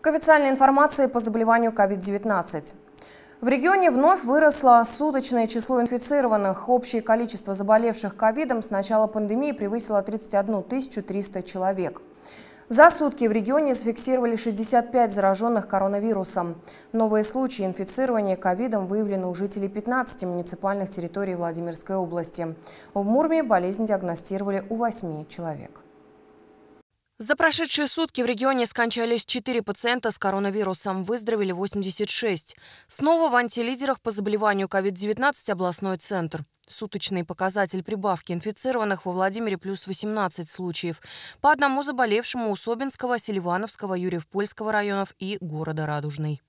К официальной информации по заболеванию COVID-19. В регионе вновь выросло суточное число инфицированных. Общее количество заболевших ковидом с начала пандемии превысило 31 300 человек. За сутки в регионе зафиксировали 65 зараженных коронавирусом. Новые случаи инфицирования ковидом выявлены у жителей 15 муниципальных территорий Владимирской области. В Мурме болезнь диагностировали у 8 человек. За прошедшие сутки в регионе скончались 4 пациента с коронавирусом, выздоровели 86. Снова в антилидерах по заболеванию COVID-19 областной центр. Суточный показатель прибавки инфицированных во Владимире плюс 18 случаев. По одному заболевшему у Собинского, Селивановского, Юрьев-Польского районов и города Радужный.